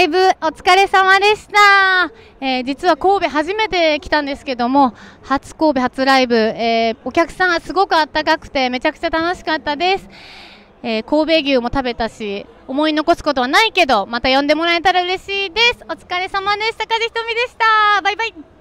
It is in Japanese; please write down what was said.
ライブお疲れ様でした、えー、実は神戸初めて来たんですけども初神戸初ライブ、えー、お客さんがすごくあったかくてめちゃくちゃ楽しかったです、えー、神戸牛も食べたし思い残すことはないけどまた呼んでもらえたら嬉しいですお疲れ様でした風ひとみでしたバイバイ